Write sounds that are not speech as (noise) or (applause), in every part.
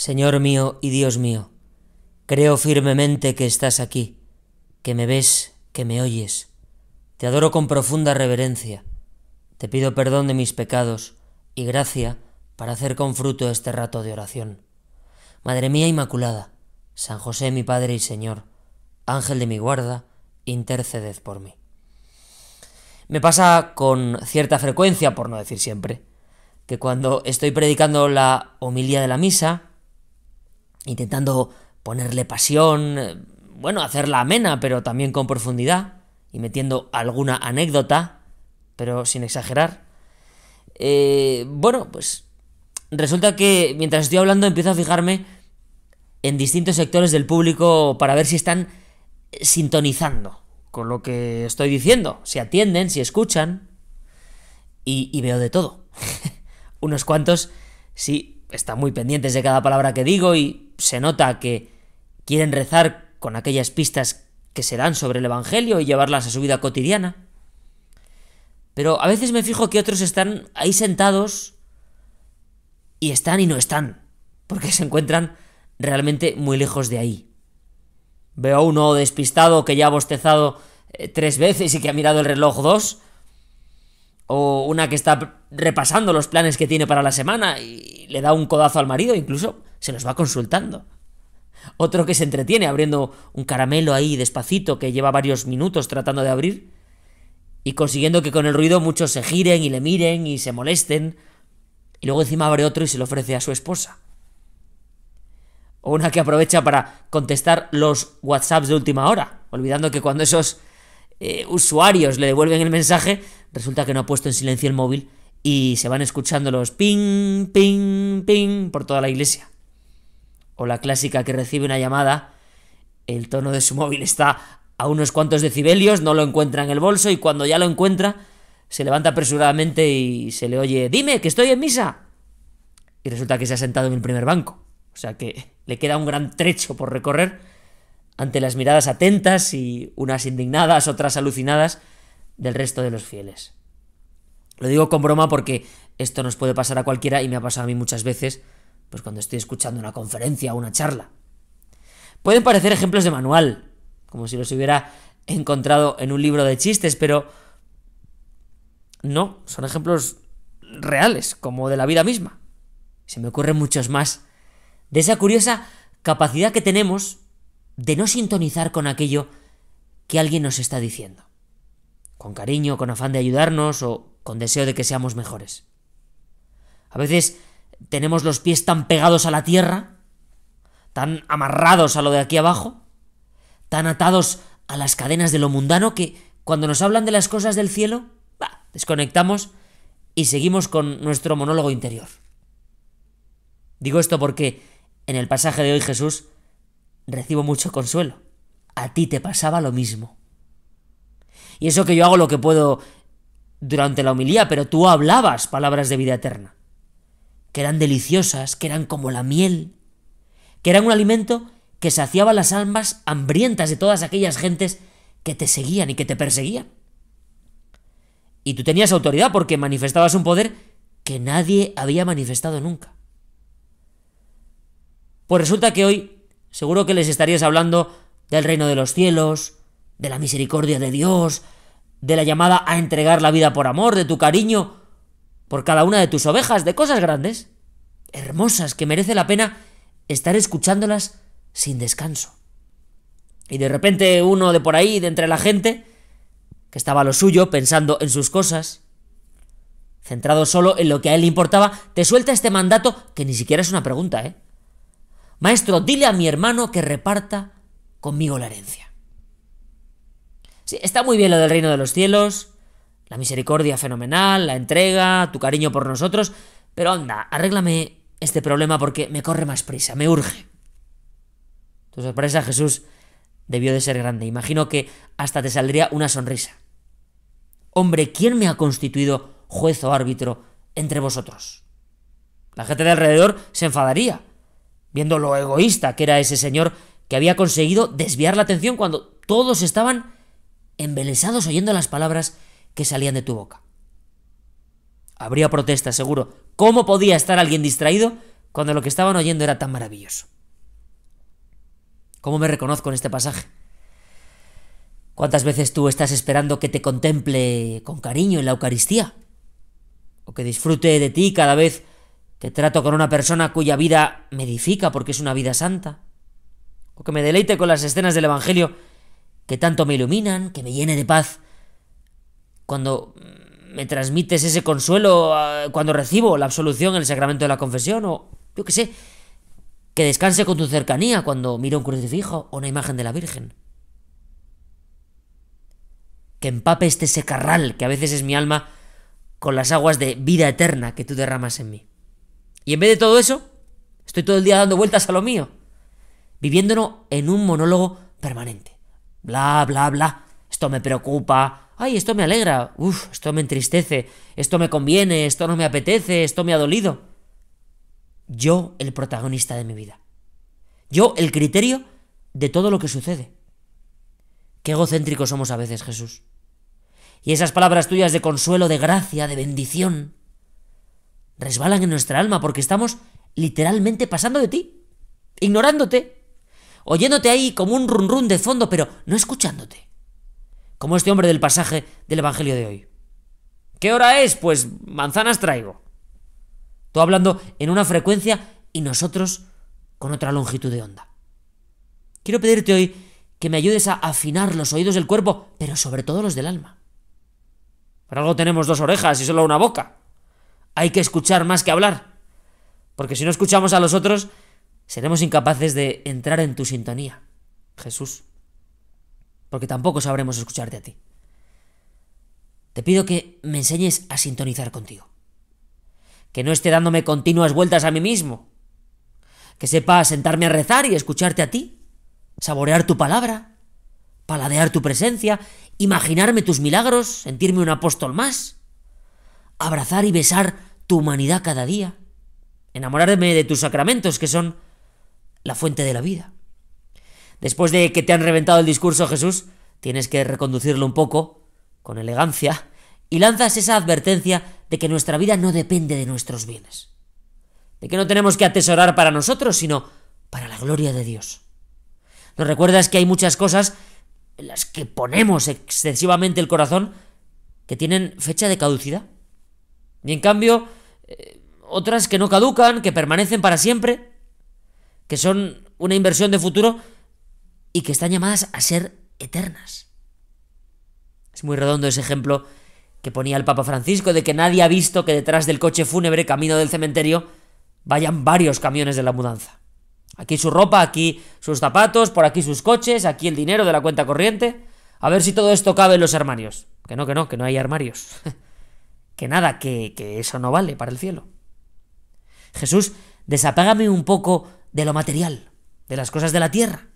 Señor mío y Dios mío, creo firmemente que estás aquí, que me ves, que me oyes. Te adoro con profunda reverencia. Te pido perdón de mis pecados y gracia para hacer con fruto este rato de oración. Madre mía Inmaculada, San José mi Padre y Señor, Ángel de mi guarda, interceded por mí. Me pasa con cierta frecuencia, por no decir siempre, que cuando estoy predicando la homilía de la misa, intentando ponerle pasión, eh, bueno, hacerla amena, pero también con profundidad, y metiendo alguna anécdota, pero sin exagerar. Eh, bueno, pues resulta que mientras estoy hablando empiezo a fijarme en distintos sectores del público para ver si están sintonizando con lo que estoy diciendo, si atienden, si escuchan, y, y veo de todo. (laughs) Unos cuantos sí están muy pendientes de cada palabra que digo y se nota que quieren rezar con aquellas pistas que se dan sobre el Evangelio y llevarlas a su vida cotidiana. Pero a veces me fijo que otros están ahí sentados y están y no están, porque se encuentran realmente muy lejos de ahí. Veo a uno despistado que ya ha bostezado eh, tres veces y que ha mirado el reloj dos, o una que está repasando los planes que tiene para la semana y le da un codazo al marido, incluso se los va consultando. Otro que se entretiene abriendo un caramelo ahí despacito que lleva varios minutos tratando de abrir y consiguiendo que con el ruido muchos se giren y le miren y se molesten y luego encima abre otro y se lo ofrece a su esposa. O una que aprovecha para contestar los WhatsApps de última hora, olvidando que cuando esos eh, usuarios le devuelven el mensaje, resulta que no ha puesto en silencio el móvil y se van escuchando los ping, ping, ping por toda la iglesia. O la clásica que recibe una llamada, el tono de su móvil está a unos cuantos decibelios, no lo encuentra en el bolso y cuando ya lo encuentra, se levanta apresuradamente y se le oye, dime que estoy en misa. Y resulta que se ha sentado en el primer banco. O sea que le queda un gran trecho por recorrer ante las miradas atentas y unas indignadas, otras alucinadas del resto de los fieles. Lo digo con broma porque esto nos puede pasar a cualquiera y me ha pasado a mí muchas veces, pues cuando estoy escuchando una conferencia o una charla. Pueden parecer ejemplos de manual, como si los hubiera encontrado en un libro de chistes, pero no, son ejemplos reales, como de la vida misma. Se me ocurren muchos más. De esa curiosa capacidad que tenemos de no sintonizar con aquello que alguien nos está diciendo con cariño, con afán de ayudarnos o con deseo de que seamos mejores. A veces tenemos los pies tan pegados a la tierra, tan amarrados a lo de aquí abajo, tan atados a las cadenas de lo mundano que cuando nos hablan de las cosas del cielo, bah, desconectamos y seguimos con nuestro monólogo interior. Digo esto porque en el pasaje de hoy Jesús recibo mucho consuelo. A ti te pasaba lo mismo. Y eso que yo hago lo que puedo durante la homilía, pero tú hablabas palabras de vida eterna, que eran deliciosas, que eran como la miel, que eran un alimento que saciaba las almas hambrientas de todas aquellas gentes que te seguían y que te perseguían. Y tú tenías autoridad porque manifestabas un poder que nadie había manifestado nunca. Pues resulta que hoy seguro que les estarías hablando del reino de los cielos, de la misericordia de Dios, de la llamada a entregar la vida por amor, de tu cariño, por cada una de tus ovejas, de cosas grandes, hermosas, que merece la pena estar escuchándolas sin descanso. Y de repente uno de por ahí, de entre la gente, que estaba lo suyo, pensando en sus cosas, centrado solo en lo que a él le importaba, te suelta este mandato que ni siquiera es una pregunta, ¿eh? Maestro, dile a mi hermano que reparta conmigo la herencia está muy bien lo del reino de los cielos, la misericordia fenomenal, la entrega, tu cariño por nosotros, pero anda, arréglame este problema porque me corre más prisa, me urge. Tu sorpresa, Jesús, debió de ser grande. Imagino que hasta te saldría una sonrisa. Hombre, ¿quién me ha constituido juez o árbitro entre vosotros? La gente de alrededor se enfadaría, viendo lo egoísta que era ese señor que había conseguido desviar la atención cuando todos estaban embelesados oyendo las palabras que salían de tu boca. Habría protesta, seguro. ¿Cómo podía estar alguien distraído cuando lo que estaban oyendo era tan maravilloso? ¿Cómo me reconozco en este pasaje? ¿Cuántas veces tú estás esperando que te contemple con cariño en la Eucaristía? ¿O que disfrute de ti cada vez que trato con una persona cuya vida me edifica porque es una vida santa? ¿O que me deleite con las escenas del Evangelio que tanto me iluminan, que me llene de paz. Cuando me transmites ese consuelo ah, cuando recibo la absolución en el sacramento de la confesión, o yo qué sé, que descanse con tu cercanía cuando miro un crucifijo o una imagen de la Virgen. Que empape este secarral que a veces es mi alma con las aguas de vida eterna que tú derramas en mí. Y en vez de todo eso, estoy todo el día dando vueltas a lo mío, viviéndonos en un monólogo permanente. Bla, bla, bla. Esto me preocupa. Ay, esto me alegra. Uf, esto me entristece. Esto me conviene. Esto no me apetece. Esto me ha dolido. Yo, el protagonista de mi vida. Yo, el criterio de todo lo que sucede. Qué egocéntricos somos a veces, Jesús. Y esas palabras tuyas de consuelo, de gracia, de bendición, resbalan en nuestra alma porque estamos literalmente pasando de ti, ignorándote, oyéndote ahí como un run run de fondo, pero no escuchándote. Como este hombre del pasaje del Evangelio de hoy. ¿Qué hora es? Pues manzanas traigo. Tú hablando en una frecuencia y nosotros con otra longitud de onda. Quiero pedirte hoy que me ayudes a afinar los oídos del cuerpo, pero sobre todo los del alma. Por algo tenemos dos orejas y solo una boca. Hay que escuchar más que hablar. Porque si no escuchamos a los otros, seremos incapaces de entrar en tu sintonía, Jesús, porque tampoco sabremos escucharte a ti. Te pido que me enseñes a sintonizar contigo, que no esté dándome continuas vueltas a mí mismo, que sepa sentarme a rezar y escucharte a ti, saborear tu palabra, paladear tu presencia, imaginarme tus milagros, sentirme un apóstol más, abrazar y besar tu humanidad cada día, enamorarme de tus sacramentos que son la fuente de la vida. Después de que te han reventado el discurso, Jesús, tienes que reconducirlo un poco, con elegancia, y lanzas esa advertencia de que nuestra vida no depende de nuestros bienes, de que no tenemos que atesorar para nosotros, sino para la gloria de Dios. Nos recuerdas que hay muchas cosas en las que ponemos excesivamente el corazón que tienen fecha de caducidad, y en cambio eh, otras que no caducan, que permanecen para siempre, que son una inversión de futuro y que están llamadas a ser eternas. Es muy redondo ese ejemplo que ponía el Papa Francisco de que nadie ha visto que detrás del coche fúnebre camino del cementerio vayan varios camiones de la mudanza. Aquí su ropa, aquí sus zapatos, por aquí sus coches, aquí el dinero de la cuenta corriente. A ver si todo esto cabe en los armarios. Que no, que no, que no hay armarios. (laughs) que nada, que, que eso no vale para el cielo. Jesús, desapágame un poco de lo material, de las cosas de la tierra,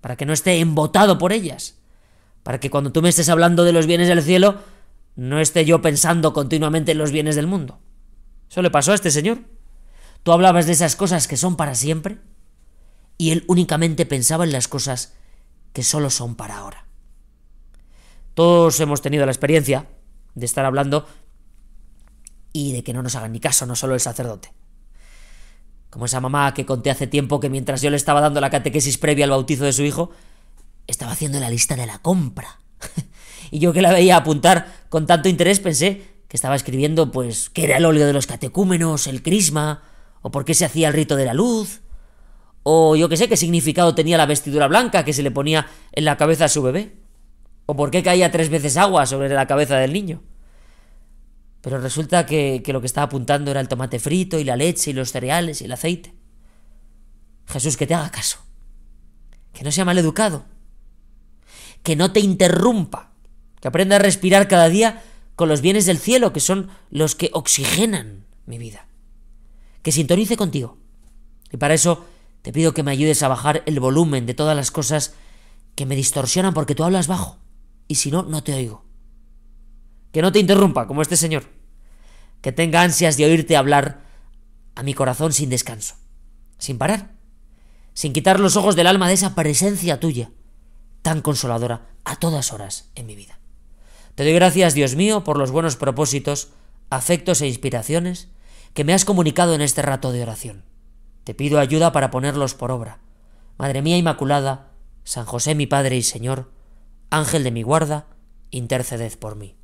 para que no esté embotado por ellas, para que cuando tú me estés hablando de los bienes del cielo, no esté yo pensando continuamente en los bienes del mundo. Eso le pasó a este señor. Tú hablabas de esas cosas que son para siempre y él únicamente pensaba en las cosas que solo son para ahora. Todos hemos tenido la experiencia de estar hablando y de que no nos hagan ni caso, no solo el sacerdote. Como esa mamá que conté hace tiempo que mientras yo le estaba dando la catequesis previa al bautizo de su hijo, estaba haciendo la lista de la compra. (laughs) y yo que la veía apuntar con tanto interés pensé que estaba escribiendo pues qué era el óleo de los catecúmenos, el crisma, o por qué se hacía el rito de la luz, o yo qué sé qué significado tenía la vestidura blanca que se le ponía en la cabeza a su bebé, o por qué caía tres veces agua sobre la cabeza del niño. Pero resulta que, lo que estaba apuntando era el tomate frito y la leche y los cereales y el aceite. Jesús, que te haga caso. Que no sea mal educado Que no te interrumpa. Que aprenda a respirar cada día con los bienes del cielo, que son los que oxigenan mi vida. Que sintonice contigo. Y para eso te pido que me ayudes a bajar el volumen de todas las cosas que me distorsionan porque tú hablas bajo. Y si no, no te oigo que no te interrumpa, como este señor, que tenga ansias de oírte hablar a mi corazón sin descanso, sin parar, sin quitar los ojos del alma de esa presencia tuya, tan consoladora a todas horas en mi vida. Te doy gracias, Dios mío, por los buenos propósitos, afectos e inspiraciones que me has comunicado en este rato de oración. Te pido ayuda para ponerlos por obra. Madre mía Inmaculada, San José mi Padre y Señor, Ángel de mi guarda, interceded por mí.